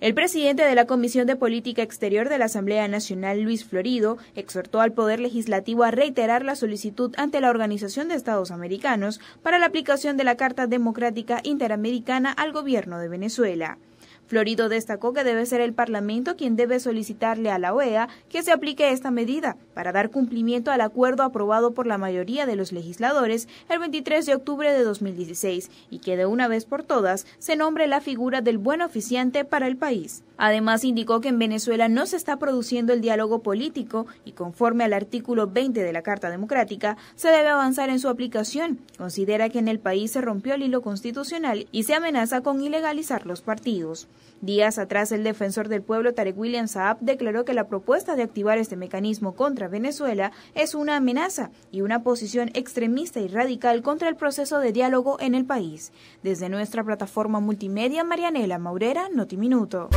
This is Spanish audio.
El presidente de la Comisión de Política Exterior de la Asamblea Nacional, Luis Florido, exhortó al Poder Legislativo a reiterar la solicitud ante la Organización de Estados Americanos para la aplicación de la Carta Democrática Interamericana al gobierno de Venezuela. Florido destacó que debe ser el Parlamento quien debe solicitarle a la OEA que se aplique esta medida para dar cumplimiento al acuerdo aprobado por la mayoría de los legisladores el 23 de octubre de 2016 y que de una vez por todas se nombre la figura del buen oficiante para el país. Además, indicó que en Venezuela no se está produciendo el diálogo político y conforme al artículo 20 de la Carta Democrática, se debe avanzar en su aplicación. Considera que en el país se rompió el hilo constitucional y se amenaza con ilegalizar los partidos. Días atrás, el defensor del pueblo Tarek William Saab declaró que la propuesta de activar este mecanismo contra Venezuela es una amenaza y una posición extremista y radical contra el proceso de diálogo en el país. Desde nuestra plataforma multimedia, Marianela Maurera, Notiminuto.